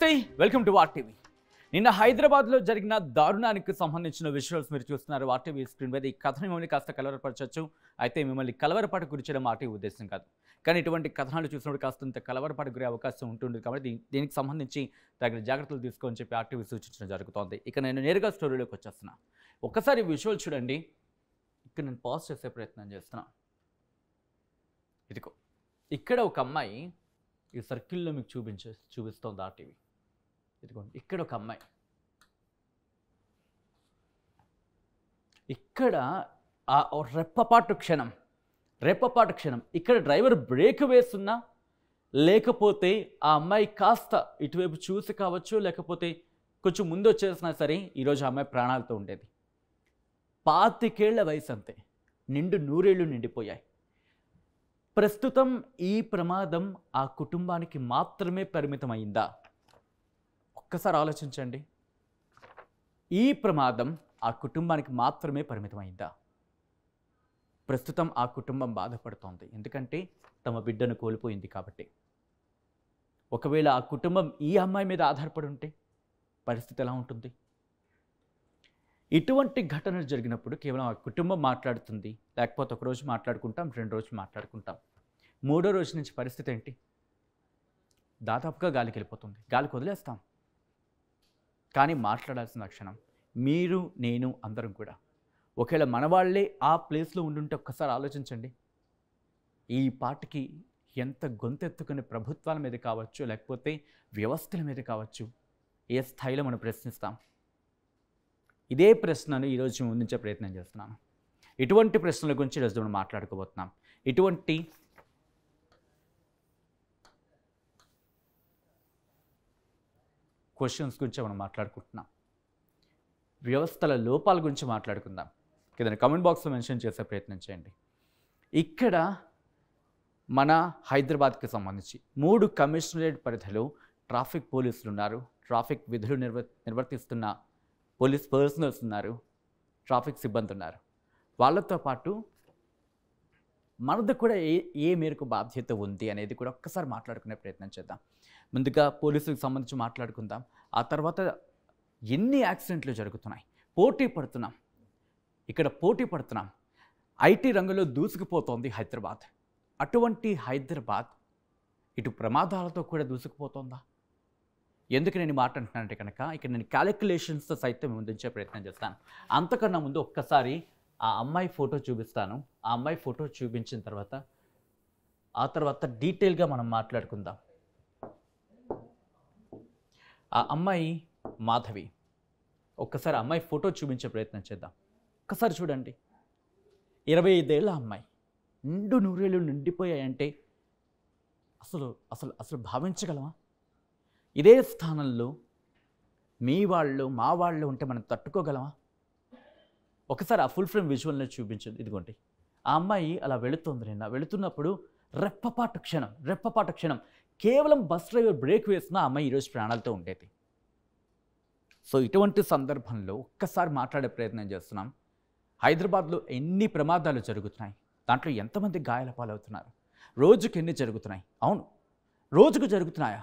నమస్తే welcome to war TV నిన్న హైదరాబాద్లో జరిగిన దారుణానికి సంబంధించిన విజువల్స్ మీరు చూస్తున్నారు వార్టీవీ స్క్రీన్ మీద ఈ కథను మిమ్మల్ని కాస్త కలవరపరచవచ్చు అయితే మిమ్మల్ని కలవరపాటు గురిచేయడం వార్టీవీ ఉద్దేశం కాదు కానీ ఇటువంటి కథనాలు చూసినప్పుడు కాస్త ఇంత కలవరపాటు గురే అవకాశం ఉంటుంది కాబట్టి దీనికి సంబంధించి తగిన జాగ్రత్తలు తీసుకోని చెప్పి ఆర్టీవీ సూచించడం జరుగుతోంది ఇక నేను నేరుగా స్టోరీలోకి వచ్చేస్తున్నా ఒక్కసారి విషువల్ చూడండి ఇక్కడ నేను పాజ్ చేసే ప్రయత్నం చేస్తున్నా ఇదిగో ఇక్కడ ఒక అమ్మాయి ఈ సర్కిల్లో మీకు చూపించే చూపిస్తోంది ఆర్టీవీ ఇదిగోండి ఇక్కడ ఒక అమ్మాయి ఇక్కడ ఆ రెప్పపాటు క్షణం రెప్పపాటు క్షణం ఇక్కడ డ్రైవర్ బ్రేక్ వేస్తున్నా లేకపోతే ఆ అమ్మాయి కాస్త ఇటువైపు చూసి కావచ్చు లేకపోతే కొంచెం ముందు వచ్చేసినా సరే ఈరోజు ఆ అమ్మాయి ప్రాణాలతో ఉండేది పాతికేళ్ల వయసు అంతే నిండు నూరేళ్ళు నిండిపోయాయి ప్రస్తుతం ఈ ప్రమాదం ఆ కుటుంబానికి మాత్రమే పరిమితమైందా ఒక్కసారి ఆలోచించండి ఈ ప్రమాదం ఆ కుటుంబానికి మాత్రమే పరిమితమైందా ప్రస్తుతం ఆ కుటుంబం బాధపడుతోంది ఎందుకంటే తమ బిడ్డను కోల్పోయింది కాబట్టి ఒకవేళ ఆ కుటుంబం ఈ అమ్మాయి మీద ఆధారపడి ఉంటే పరిస్థితి ఎలా ఉంటుంది ఇటువంటి ఘటనలు జరిగినప్పుడు కేవలం ఆ కుటుంబం మాట్లాడుతుంది లేకపోతే ఒక రోజు మాట్లాడుకుంటాం రెండు రోజులు మాట్లాడుకుంటాం మూడో రోజు నుంచి పరిస్థితి ఏంటి దాదాపుగా గాలికి వెళ్ళిపోతుంది గాలికి వదిలేస్తాం కానీ మాట్లాడాల్సిన లక్షణం మీరు నేను అందరం కూడా ఒకవేళ మనవాళ్లే ఆ ప్లేస్లో ఉండుంటే ఒక్కసారి ఆలోచించండి ఈ పాటకి ఎంత గొంతెత్తుకుని ప్రభుత్వాల మీద కావచ్చు లేకపోతే వ్యవస్థల మీద కావచ్చు ఏ స్థాయిలో మనం ప్రశ్నిస్తాం ఇదే ప్రశ్నను ఈరోజు ముందుంచే ప్రయత్నం చేస్తున్నాను ఇటువంటి ప్రశ్నల గురించి ఈరోజు మనం మాట్లాడుకోబోతున్నాం ఇటువంటి క్వశ్చన్స్ గురించి మనం మాట్లాడుకుంటున్నాం వ్యవస్థల లోపాల గురించి మాట్లాడుకుందాం ఏదైనా కమెంట్ బాక్స్లో మెన్షన్ చేసే ప్రయత్నం చేయండి ఇక్కడ మన హైదరాబాద్కి సంబంధించి మూడు కమిషనరేట్ పరిధిలో ట్రాఫిక్ పోలీసులు ఉన్నారు ట్రాఫిక్ విధులు నిర్వ నిర్వర్తిస్తున్న పోలీస్ పర్సనల్స్ ఉన్నారు ట్రాఫిక్ సిబ్బంది ఉన్నారు వాళ్ళతో పాటు మనది కూడా ఏ ఏ మేరకు బాధ్యత ఉంది అనేది కూడా ఒక్కసారి మాట్లాడుకునే ప్రయత్నం చేద్దాం ముందుగా పోలీసులకు సంబంధించి మాట్లాడుకుందాం ఆ తర్వాత ఎన్ని యాక్సిడెంట్లు జరుగుతున్నాయి పోటీ పడుతున్నాం ఇక్కడ పోటీ పడుతున్నాం ఐటీ రంగంలో దూసుకుపోతోంది హైదరాబాద్ అటువంటి హైదరాబాద్ ఇటు ప్రమాదాలతో కూడా దూసుకుపోతుందా ఎందుకు నేను మాట్లాడుతున్నానంటే కనుక ఇక్కడ నేను క్యాలిక్యులేషన్స్తో సైతం ముందుంచే ప్రయత్నం చేస్తాను అంతకన్నా ముందు ఒక్కసారి ఆ అమ్మాయి ఫోటో చూపిస్తాను ఆ అమ్మాయి ఫోటో చూపించిన తర్వాత ఆ తర్వాత డీటెయిల్గా మనం మాట్లాడుకుందాం ఆ అమ్మాయి మాధవి ఒక్కసారి అమ్మాయి ఫోటో చూపించే ప్రయత్నం చేద్దాం ఒక్కసారి చూడండి ఇరవై ఐదేళ్ళ అమ్మాయి నిండు నూరేళ్ళు నిండిపోయాయంటే అసలు అసలు అసలు భావించగలమా ఇదే స్థానంలో మీ వాళ్ళు మా వాళ్ళు ఉంటే మనం తట్టుకోగలమా ఒకసారి ఆ ఫుల్ ఫ్రేమ్ విజువల్ని చూపించండి ఇదిగోండి ఆ అమ్మాయి అలా వెళుతుంది నిన్న వెళుతున్నప్పుడు రెప్పపాటు క్షణం రెప్పపాటు క్షణం కేవలం బస్ డ్రైవర్ బ్రేక్ వేసిన అమ్మాయి ఈరోజు ప్రాణాలతో ఉండేది సో ఇటువంటి సందర్భంలో ఒక్కసారి మాట్లాడే ప్రయత్నం చేస్తున్నాం హైదరాబాద్లో ఎన్ని ప్రమాదాలు జరుగుతున్నాయి దాంట్లో ఎంతమంది గాయాల పాలవుతున్నారు రోజుకి ఎన్ని జరుగుతున్నాయి అవును రోజుకు జరుగుతున్నాయా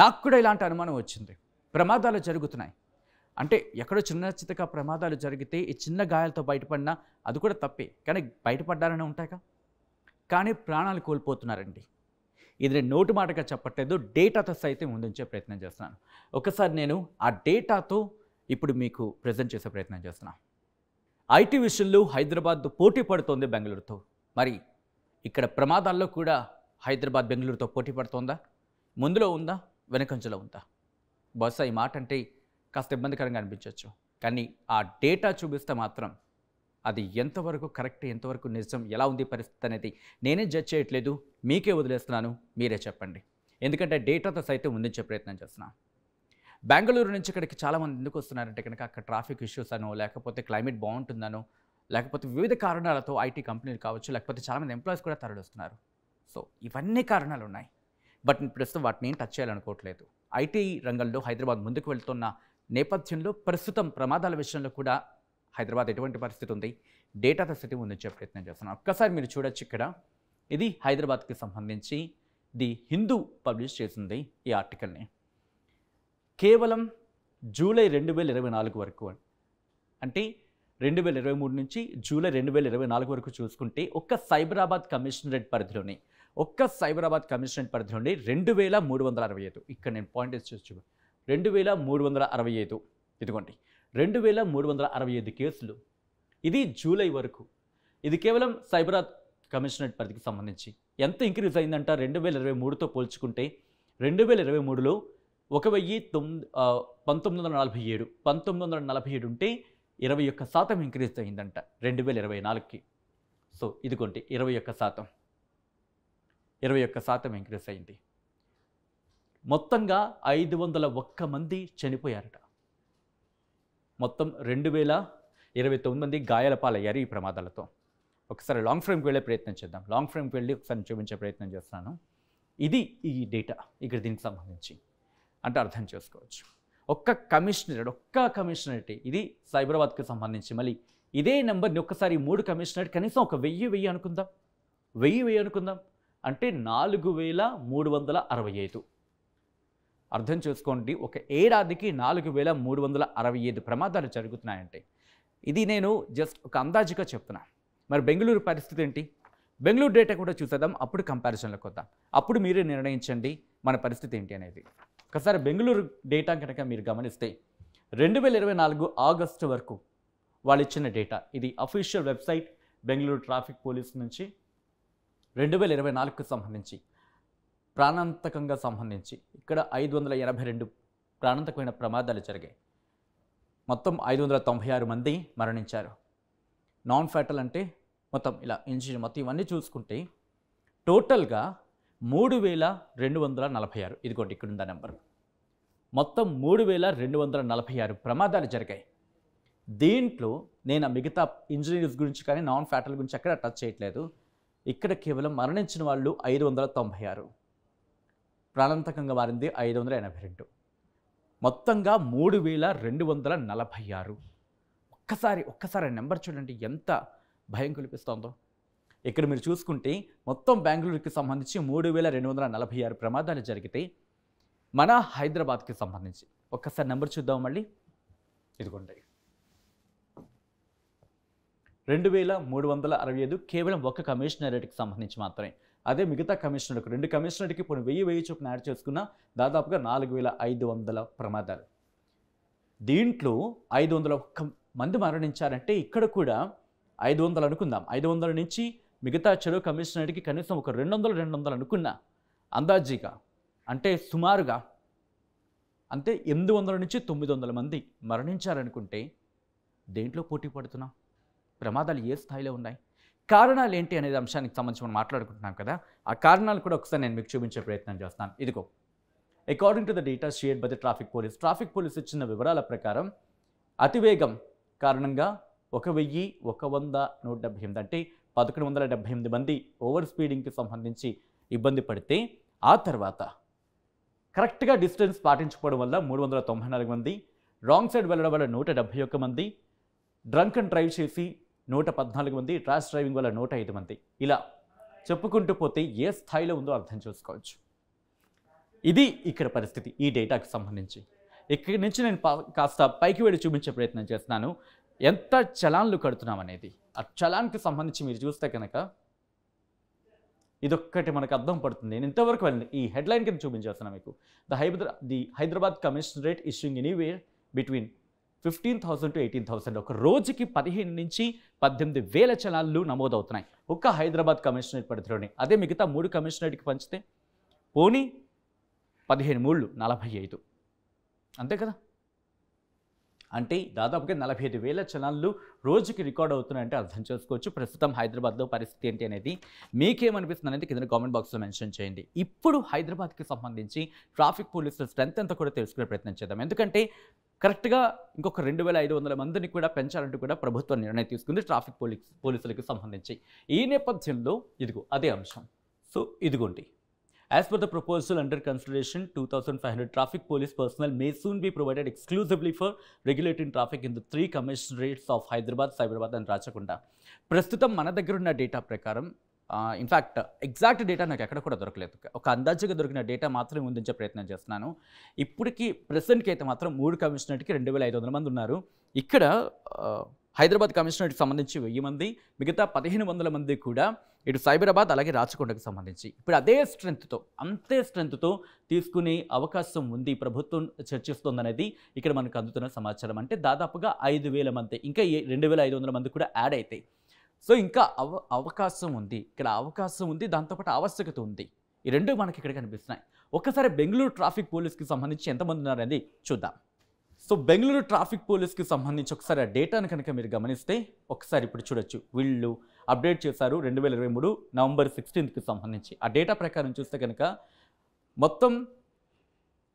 నాకు కూడా ఇలాంటి అనుమానం వచ్చింది ప్రమాదాలు జరుగుతున్నాయి అంటే ఎక్కడో చిన్న చితక ప్రమాదాలు జరిగితే ఈ చిన్న గాయాలతో బయటపడినా అది కూడా తప్పే కానీ బయటపడ్డారనే ఉంటాయిగా కానీ ప్రాణాలు కోల్పోతున్నారండి ఇది నేను నోటి మాటగా చెప్పట్లేదు డేటాతో సైతం ముందుంచే ప్రయత్నం చేస్తున్నాను ఒకసారి నేను ఆ డేటాతో ఇప్పుడు మీకు ప్రజెంట్ చేసే ప్రయత్నం చేస్తున్నా ఐటీ విషయంలో హైదరాబాద్ పోటీ పడుతోంది బెంగళూరుతో మరి ఇక్కడ ప్రమాదాల్లో కూడా హైదరాబాద్ బెంగళూరుతో పోటీ పడుతోందా ముందులో ఉందా వెనకంజలో ఉందా బహుశా ఈ మాట అంటే కాస్త ఇబ్బందికరంగా అనిపించవచ్చు కానీ ఆ డేటా చూపిస్తే మాత్రం అది ఎంతవరకు కరెక్ట్ ఎంతవరకు నిజం ఎలా ఉంది పరిస్థితి అనేది నేనే జడ్జ్ చేయట్లేదు మీకే వదిలేస్తున్నాను మీరే చెప్పండి ఎందుకంటే డేటాతో సైతం ముందుంచే ప్రయత్నం చేస్తున్నాను బెంగళూరు నుంచి ఇక్కడికి చాలామంది ఎందుకు వస్తున్నారంటే కనుక అక్కడ ట్రాఫిక్ ఇష్యూస్ అనో లేకపోతే క్లైమేట్ బాగుంటుందనో లేకపోతే వివిధ కారణాలతో ఐటీ కంపెనీలు కావచ్చు లేకపోతే చాలామంది ఎంప్లాయీస్ కూడా తరలిస్తున్నారు సో ఇవన్నీ కారణాలు ఉన్నాయి బట్ ప్రస్తుతం వాటిని ఏం టచ్ చేయాలనుకోవట్లేదు ఐటీ రంగంలో హైదరాబాద్ ముందుకు వెళ్తున్న నేపథ్యంలో ప్రస్తుతం ప్రమాదాల విషయంలో కూడా హైదరాబాద్ ఎటువంటి పరిస్థితి ఉంది డేటా స్థితి ఉందని చెప్పే ప్రయత్నం చేస్తున్నాను ఒక్కసారి మీరు చూడొచ్చు ఇక్కడ ఇది హైదరాబాద్కి సంబంధించి ది హిందూ పబ్లిష్ చేసింది ఈ ఆర్టికల్ని కేవలం జూలై రెండు వేల ఇరవై నాలుగు వరకు అంటే రెండు వేల ఇరవై మూడు నుంచి జూలై రెండు వేల ఇరవై నాలుగు వరకు చూసుకుంటే ఒక్క సైబరాబాద్ కమిషనరేట్ పరిధిలోని ఒక్క సైబరాబాద్ కమిషనరేట్ పరిధిలోని రెండు వేల మూడు వందల అరవై ఐదు ఇక్కడ నేను పాయింట్ చేసి రెండు వేల మూడు వందల అరవై ఐదు ఇదిగోండి రెండు వేల మూడు వందల అరవై ఐదు కేసులు ఇది జూలై వరకు ఇది కేవలం సైబరాబాద్ కమిషనరేట్ పరిధికి సంబంధించి ఎంత ఇంక్రీజ్ అయిందంట రెండు వేల ఇరవై మూడుతో పోల్చుకుంటే రెండు వేల ఇరవై మూడులో ఒక వెయ్యి తొమ్మిది పంతొమ్మిది వందల నలభై ఏడు పంతొమ్మిది వందల నలభై ఏడు ఉంటే ఇరవై ఒక్క శాతం ఇంక్రీజ్ అయిందంట రెండు వేల ఇరవై నాలుగుకి సో ఇదిగోండి ఇరవై ఒక్క శాతం ఇరవై ఒక్క శాతం ఇంక్రీజ్ అయింది మొత్తంగా ఐదు వందల ఒక్క మంది చనిపోయారట మొత్తం రెండు వేల ఇరవై తొమ్మిది మంది గాయాల పాలయ్యారు ఈ ప్రమాదాలతో ఒకసారి లాంగ్ ఫ్రేమ్కి వెళ్ళే ప్రయత్నం చేద్దాం లాంగ్ ఫ్రేమ్కి వెళ్ళి ఒకసారి చూపించే ప్రయత్నం చేస్తాను ఇది ఈ డేటా ఇక్కడ దీనికి సంబంధించి అంటే అర్థం చేసుకోవచ్చు ఒక్క కమిషనరేట్ ఒక్క కమిషనరేట్ ఇది సైబరాబాద్కి సంబంధించి మళ్ళీ ఇదే నెంబర్ని ఒక్కసారి మూడు కమిషనరేట్ కనీసం ఒక వెయ్యి వెయ్యి అనుకుందాం వెయ్యి వెయ్యి అనుకుందాం అంటే నాలుగు వేల మూడు వందల అరవై ఐదు అర్థం చేసుకోండి ఒక ఏడాదికి నాలుగు వేల మూడు వందల అరవై ఐదు ప్రమాదాలు జరుగుతున్నాయంటే ఇది నేను జస్ట్ ఒక అందాజుగా చెప్తున్నా మరి బెంగళూరు పరిస్థితి ఏంటి బెంగళూరు డేటా కూడా చూసేద్దాం అప్పుడు కంపారిజన్లోకి వద్దాం అప్పుడు మీరే నిర్ణయించండి మన పరిస్థితి ఏంటి అనేది ఒకసారి బెంగళూరు డేటా కనుక మీరు గమనిస్తే రెండు వేల ఇరవై నాలుగు ఆగస్టు వరకు వాళ్ళు ఇచ్చిన డేటా ఇది official website Bengaluru traffic police నుంచి రెండు వేల ఇరవై నాలుగుకు సంబంధించి ప్రాణాంతకంగా సంబంధించి ఇక్కడ ఐదు వందల ఎనభై రెండు ప్రాణాంతకమైన ప్రమాదాలు జరిగాయి మొత్తం ఐదు వందల తొంభై ఆరు మంది మరణించారు నాన్ ఫ్యాటల్ అంటే మొత్తం ఇలా ఇంజిన్ మొత్తం ఇవన్నీ చూసుకుంటే టోటల్గా మూడు వేల రెండు వందల నలభై ఆరు ఇదిగోండి ఇక్కడ ఉందా నెంబర్ మొత్తం మూడు వేల రెండు వందల నలభై ఆరు ప్రమాదాలు జరిగాయి దీంట్లో నేను మిగతా ఇంజనీర్స్ గురించి కానీ నాన్ ఫ్యాటల్ గురించి ఎక్కడ టచ్ చేయట్లేదు ఇక్కడ కేవలం మరణించిన వాళ్ళు ఐదు వందల తొంభై ఆరు ప్రాణాంతకంగా మారింది ఐదు వందల ఎనభై రెండు మొత్తంగా మూడు వేల రెండు వందల నలభై ఆరు ఒక్కసారి ఒక్కసారి నెంబర్ చూడండి ఎంత భయం కల్పిస్తోందో ఇక్కడ మీరు చూసుకుంటే మొత్తం బెంగళూరుకి సంబంధించి మూడు వేల రెండు వందల నలభై ఆరు ప్రమాదాలు జరిగితే మన హైదరాబాద్కి సంబంధించి ఒక్కసారి నెంబర్ చూద్దాం మళ్ళీ ఇదిగోండి రెండు వేల మూడు వందల అరవై ఐదు కేవలం ఒక కమిషనరేట్కి సంబంధించి మాత్రమే అదే మిగతా కమిషనర్కు రెండు కమిషనర్కి పోనీ వెయ్యి వెయ్యి చొప్పున యాడ్ చేసుకున్న దాదాపుగా నాలుగు వేల ఐదు వందల ప్రమాదాలు దీంట్లో ఐదు వందల ఒక్క మంది మరణించారంటే ఇక్కడ కూడా ఐదు వందలు అనుకుందాం ఐదు వందల నుంచి మిగతా చెరువు కమిషనర్కి కనీసం ఒక రెండు వందలు రెండు వందలు అనుకున్నా అందాజీగా అంటే సుమారుగా అంటే ఎనిమిది వందల నుంచి తొమ్మిది వందల మంది మరణించారనుకుంటే దేంట్లో పోటీ పడుతున్నాం ప్రమాదాలు ఏ స్థాయిలో ఉన్నాయి కారణాలు ఏంటి అనేది అంశానికి సంబంధించి మనం మాట్లాడుకుంటున్నాం కదా ఆ కారణాలు కూడా ఒకసారి నేను మీకు చూపించే ప్రయత్నం చేస్తాను ఇదిగో according to the data shared by the traffic police traffic police ఇచ్చిన వివరాల ప్రకారం అతివేగం కారణంగా ఒక వెయ్యి ఒక వంద నూట డెబ్బై ఎనిమిది అంటే పదకొండు వందల డెబ్బై ఎనిమిది మంది ఓవర్ స్పీడింగ్కి సంబంధించి ఇబ్బంది పడితే ఆ తర్వాత కరెక్ట్గా డిస్టెన్స్ పాటించుకోవడం వల్ల మూడు వందల తొంభై నాలుగు మంది రాంగ్ సైడ్ వెళ్ళడం వల్ల నూట డెబ్బై ఒక్క మంది డ్రంక్ అండ్ డ్రైవ్ చేసి నూట పద్నాలుగు మంది ట్రాష్ డ్రైవింగ్ వల్ల నూట ఐదు మంది ఇలా చెప్పుకుంటూ పోతే ఏ స్థాయిలో ఉందో అర్థం చేసుకోవచ్చు ఇది ఇక్కడ పరిస్థితి ఈ డేటాకు సంబంధించి ఇక్కడి నుంచి నేను కాస్త పైకి వెళ్ళి చూపించే ప్రయత్నం చేస్తున్నాను ఎంత చలాన్లు కడుతున్నాం అనేది ఆ చలాన్కి సంబంధించి మీరు చూస్తే కనుక ఇదొక్కటి మనకు అర్థం పడుతుంది నేను ఇంతవరకు వెళ్ళింది ఈ హెడ్లైన్ కింద చూపించేస్తున్నాను మీకు the Hyderabad the Hyderabad commissionerate issuing anywhere between fifteen thousand to eighteen thousand ఒక రోజుకి పదిహేను నుంచి పద్దెనిమిది వేల చలాలు నమోదవుతున్నాయి ఒక్క హైదరాబాద్ కమిషనరేట్ పరిధిలోని అదే మిగతా మూడు కమిషనరేట్కి పంచితే పోనీ పదిహేను మూళ్ళు నలభై ఐదు అంతే కదా అంటే దాదాపుగా నలభై ఐదు వేల చలన్లు రోజుకి రికార్డ్ అవుతున్నాయంటే అర్థం చేసుకోవచ్చు ప్రస్తుతం హైదరాబాద్లో పరిస్థితి ఏంటి అనేది మీకేమనిపిస్తుంది అనేది కింద కామెంట్ బాక్స్లో మెన్షన్ చేయండి ఇప్పుడు హైదరాబాద్కి సంబంధించి ట్రాఫిక్ పోలీసుల స్ట్రెంత్ అంతా కూడా తెలుసుకునే ప్రయత్నం చేద్దాం ఎందుకంటే కరెక్ట్గా ఇంకొక రెండు వేల ఐదు వందల మందిని కూడా పెంచాలంటూ కూడా ప్రభుత్వం నిర్ణయం తీసుకుంది ట్రాఫిక్ పోలీస్ పోలీసులకు సంబంధించి ఈ నేపథ్యంలో ఇదిగో అదే అంశం సో ఇదిగోండి as per the proposal under consideration two thousand five hundred traffic police personnel may soon be provided exclusively for regulating traffic in the three commissionerates of Hyderabad Cyberabad and Rachakonda ప్రస్తుతం మన దగ్గర ఉన్న డేటా ప్రకారం ఇన్ఫ్యాక్ట్ ఎగ్జాక్ట్ డేటా నాకు ఎక్కడ కూడా దొరకలేదు ఒక అందాజుగా దొరికిన డేటా మాత్రమే ఉందించే ప్రయత్నం చేస్తున్నాను ఇప్పటికీ ప్రెసెంట్కి అయితే మాత్రం మూడు కమిషనర్కి రెండు వేల ఐదు వందల మంది ఉన్నారు ఇక్కడ హైదరాబాద్ కమిషనర్కి సంబంధించి వెయ్యి మంది మిగతా పదిహేను వందల మంది కూడా ఇటు సైబరాబాద్ అలాగే రాచకొండకు సంబంధించి ఇప్పుడు అదే స్ట్రెంగ్త్తో అంతే స్ట్రెంగ్త్తో తీసుకునే అవకాశం ఉంది ప్రభుత్వం చర్చిస్తోందనేది ఇక్కడ మనకు అందుతున్న సమాచారం అంటే దాదాపుగా ఐదు వేల మంది ఇంకా రెండు వేల ఐదు వందల మంది కూడా యాడ్ అవుతాయి సో ఇంకా అవ అవకాశం ఉంది ఇక్కడ అవకాశం ఉంది దాంతోపాటు ఆవశ్యకత ఉంది ఈ రెండు మనకి ఇక్కడ కనిపిస్తున్నాయి ఒక్కసారి బెంగళూరు ట్రాఫిక్ పోలీస్కి సంబంధించి ఎంతమంది ఉన్నారనేది చూద్దాం సో బెంగళూరు ట్రాఫిక్ పోలీస్కి సంబంధించి ఒకసారి ఆ డేటాను కనుక మీరు గమనిస్తే ఒకసారి ఇప్పుడు చూడొచ్చు వీళ్ళు అప్డేట్ చేశారు రెండు వేల ఇరవై మూడు నవంబర్ సిక్స్టీన్త్కి సంబంధించి ఆ డేటా ప్రకారం చూస్తే కనుక మొత్తం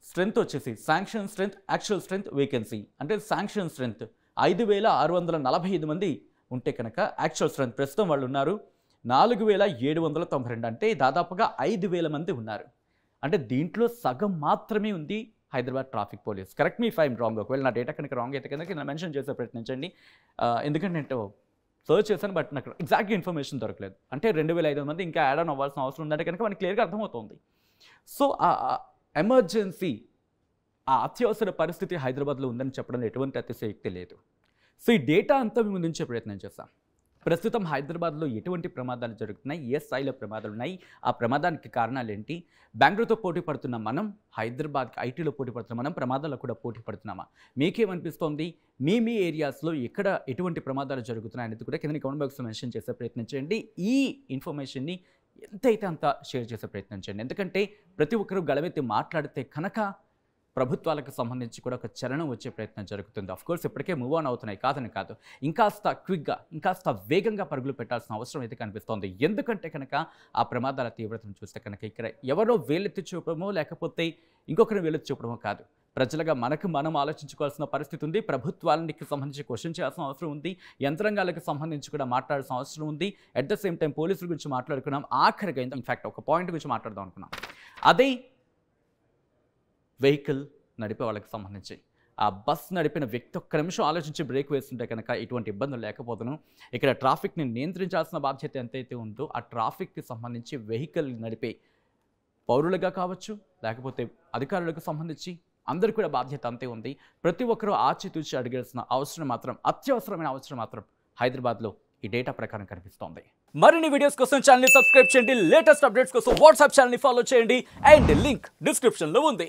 స్ట్రెంత్ వచ్చేసి sanction strength actual strength vacancy అంటే శాంక్షన్ స్ట్రెంత్ ఐదు వేల ఆరు వందల నలభై ఐదు మంది ఉంటే కనుక యాక్చువల్ స్ట్రెంత్ ప్రస్తుతం వాళ్ళు ఉన్నారు నాలుగు వేల ఏడు వందల తొంభై రెండు అంటే దాదాపుగా ఐదు వేల మంది ఉన్నారు అంటే దీంట్లో సగం మాత్రమే ఉంది Hyderabad traffic police correct me if I'm wrong ఒకవేళ నా డేటా కనుక రాంగ్ అయితే కనుక నేను మెన్షన్ చేసే ప్రయత్నించండి ఎందుకంటే నేను సర్చ్ చేశాను బట్ నాకు ఎగ్జాక్ట్ ఇన్ఫర్మేషన్ దొరకలేదు అంటే రెండు వేల ఐదు మంది ఇంకా యాడ్ ఆన్ అవ్వాల్సిన అవసరం ఉందంటే కనుక మనకి క్లియర్గా అర్థమవుతుంది సో ఆ ఎమర్జెన్సీ ఆ అత్యవసర పరిస్థితి హైదరాబాద్లో ఉందని చెప్పడం ఎటువంటి అతిశయక్తి లేదు సో ఈ డేటా అంతా మేము ముందుంచే ప్రయత్నం చేస్తాం ప్రస్తుతం హైదరాబాద్లో ఎటువంటి ప్రమాదాలు జరుగుతున్నాయి ఏ స్థాయిలో ప్రమాదాలు ఉన్నాయి ఆ ప్రమాదానికి కారణాలు ఏంటి బెంగళూరుతో పోటీ పడుతున్న మనం హైదరాబాద్కి ఐటీలో పోటీ పడుతున్న మనం ప్రమాదాలకు కూడా పోటీ పడుతున్నామా మీకేమనిపిస్తోంది మీ మీ ఏరియాస్లో ఎక్కడ ఎటువంటి ప్రమాదాలు జరుగుతున్నాయి అనేది కూడా కింద కమెంట్ బాక్స్లో మెన్షన్ చేసే ప్రయత్నం చేయండి ఈ ఇన్ఫర్మేషన్ని ఎంతైతే అంత షేర్ చేసే ప్రయత్నం చేయండి ఎందుకంటే ప్రతి ఒక్కరూ గలవెత్తి మాట్లాడితే కనుక ప్రభుత్వాలకు సంబంధించి కూడా ఒక చరణం వచ్చే ప్రయత్నం జరుగుతుంది కోర్స్ ఇప్పటికే మూవ్ ఆన్ అవుతున్నాయి కాదని కాదు ఇంకాస్త క్విక్గా ఇంకాస్త వేగంగా పరుగులు పెట్టాల్సిన అవసరం అయితే కనిపిస్తోంది ఎందుకంటే కనుక ఆ ప్రమాదాల తీవ్రతను చూస్తే కనుక ఇక్కడ ఎవరో వేలెత్తి చూపడమో లేకపోతే ఇంకొకరిని వేలెత్తి చూపడమో కాదు ప్రజలుగా మనకు మనం ఆలోచించుకోవాల్సిన పరిస్థితి ఉంది ప్రభుత్వానికి సంబంధించి క్వశ్చన్ చేయాల్సిన అవసరం ఉంది యంత్రాంగాలకు సంబంధించి కూడా మాట్లాడాల్సిన అవసరం ఉంది అట్ ద సేమ్ టైం పోలీసుల గురించి మాట్లాడుకున్నాం ఆఖరిగా ఇన్ఫ్యాక్ట్ ఒక పాయింట్ గురించి మాట్లాడదాం అనుకున్నాం అదే వెహికల్ నడిపే వాళ్ళకి సంబంధించి ఆ బస్ నడిపిన వ్యక్తి ఒక్క నిమిషం ఆలోచించి బ్రేక్ వేస్తుంటే కనుక ఎటువంటి ఇబ్బందులు లేకపోతేను ఇక్కడ ట్రాఫిక్ని నియంత్రించాల్సిన బాధ్యత ఎంతైతే ఉందో ఆ ట్రాఫిక్కి సంబంధించి వెహికల్ నడిపే పౌరులుగా కావచ్చు లేకపోతే అధికారులకు సంబంధించి అందరికీ కూడా బాధ్యత అంతే ఉంది ప్రతి ఒక్కరూ ఆచితూచి అడిగాల్సిన అవసరం మాత్రం అత్యవసరమైన అవసరం మాత్రం హైదరాబాద్లో ఈ డేటా ప్రకారం కనిపిస్తోంది మరిన్ని వీడియోస్ కోసం ఛానల్ సబ్స్క్రైబ్ చేయండి లేటెస్ట్ అప్డేట్స్ కోసం వాట్సాప్ ఛానల్ని ఫాలో చేయండి అండ్ లింక్ డిస్క్రిప్షన్లో ఉంది